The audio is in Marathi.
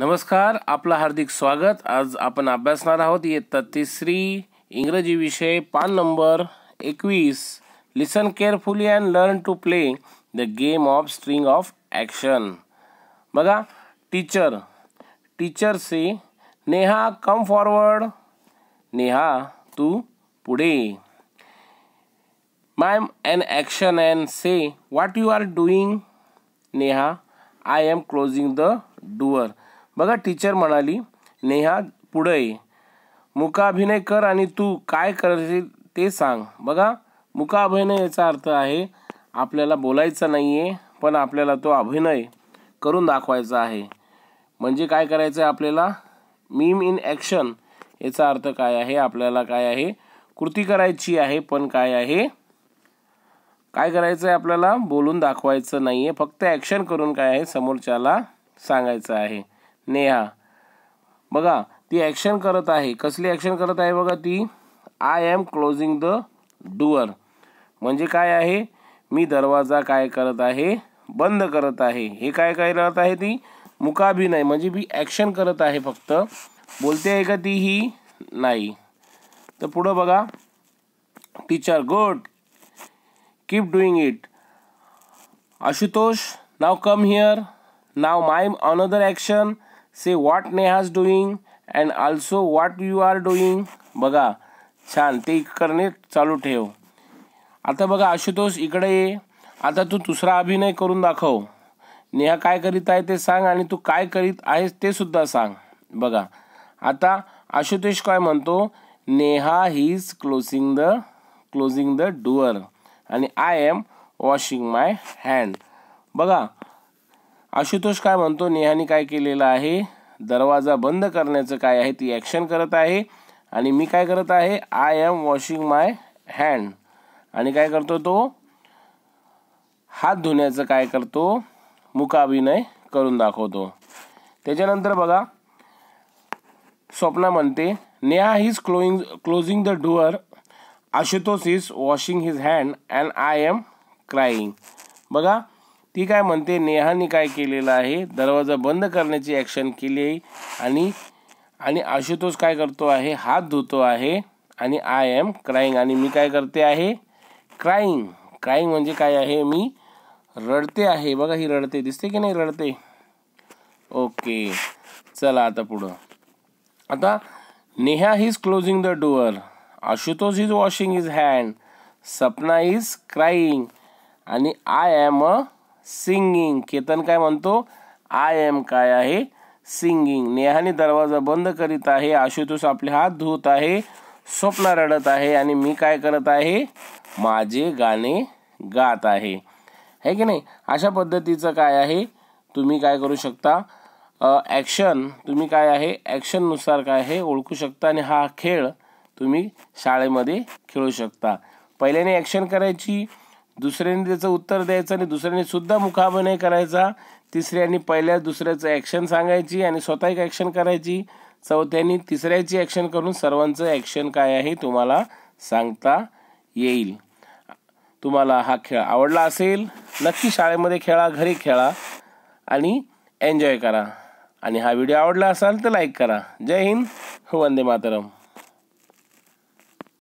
नमस्कार आपलं हार्दिक स्वागत आज आपण अभ्यासणार आहोत इयत्ता तिसरी इंग्रजी विषय पान नंबर एकवीस listen carefully and learn to play the game of string of action बघा teacher teacher say Neha come forward Neha तू पुढे ma'am and action and say what you are doing Neha I am closing the door बघा टीचर म्हणाली नेहा पुढे ये मुकाभिनय कर आणि तू काय करशील ते सांग बघा मुकाभिनय याचा अर्थ आहे आपल्याला बोलायचा नाही आहे पण आपल्याला तो अभिनय करून दाखवायचा आहे म्हणजे काय करायचं आहे आपल्याला मीम इन ॲक्शन याचा अर्थ काय आहे आपल्याला काय आहे कृती करायची आहे पण काय आहे काय करायचं आहे आपल्याला बोलून दाखवायचं नाही आहे फक्त ॲक्शन करून काय आहे समोरच्याला सांगायचं आहे नेहा बघा ती ॲक्शन करत आहे कसली ॲक्शन करत आहे बघा ती I am closing the door म्हणजे काय आहे मी दरवाजा काय करत आहे बंद करत आहे हे काय काय करत आहे ती नाही म्हणजे मी ॲक्शन करत आहे फक्त बोलते आहे का ती ही नाही तर पुढं बघा teacher good keep doing it Ashutosh नाव कम हिअर नाव my another action say what Neha's doing and also what you are doing बघा छान ते करणे चालू ठेव आता बघा आशुतोष इकडे ये आता तू दुसरा अभिनय करून दाखव नेहा काय करीत आहे ते सांग आणि तू काय करीत आहेस ते सुद्धा सांग बघा आता आशुतोष काय म्हणतो Neha his closing the closing the door आणि I am washing my hand बघा आशुतोष काय म्हणतो नेहाने काय केलेलं आहे दरवाजा बंद करण्याचं काय आहे ती ॲक्शन करत आहे आणि मी काय करत आहे I am washing my hand आणि काय करतो तो हात धुण्याचं काय करतो मुकाभिनय करून दाखवतो त्याच्यानंतर बघा स्वप्ना म्हणते Neha his closing closing the door Ashutosh is washing his hand and I am crying बघा ती काय म्हणते नेहाने काय केलेलं आहे दरवाजा बंद करण्याची ॲक्शन केली आहे आणि आणि आशुतोष काय करतो आहे हात धुतो आहे आणि आय एम क्राईंग आणि मी काय करते आहे क्राईंग क्राईंग म्हणजे काय आहे मी रडते आहे बघा ही रडते दिसते की नाही रडते ओके चला आता पुढं आता Neha is closing the door Ashutosh is washing is hand Sapna is crying आणि I am a singing Ketan काय म्हणतो आय एम काय आहे सिंगिंग नेहाने दरवाजा बंद करीत आहे आशुतोष आपले हात धुत आहे स्वप्न रडत आहे आणि मी काय करत आहे माझे गाणे गात आहे है की नाही अशा पद्धतीचं काय आहे तुम्ही काय करू शकता ॲक्शन तुम्ही काय आहे ॲक्शननुसार काय आहे ओळखू शकता आणि हा खेळ तुम्ही शाळेमध्ये खेळू शकता पहिल्याने ॲक्शन करायची दुसऱ्याने त्याचं उत्तर द्यायचं आणि दुसऱ्याने सुद्धा मुखाभिनय करायचा तिसऱ्याने पहिल्या दुसऱ्याचं ॲक्शन सांगायची आणि स्वतः एक ॲक्शन करायची चौथ्यानी तिसऱ्याची ॲक्शन करून सर्वांचं ॲक्शन काय आहे तुम्हाला सांगता येईल तुम्हाला हा खेळ आवडला असेल नक्की शाळेमध्ये खेळा घरी खेळा आणि एन्जॉय करा आणि हा व्हिडिओ आवडला असाल तर लाईक करा जय हिंद वंदे मातरम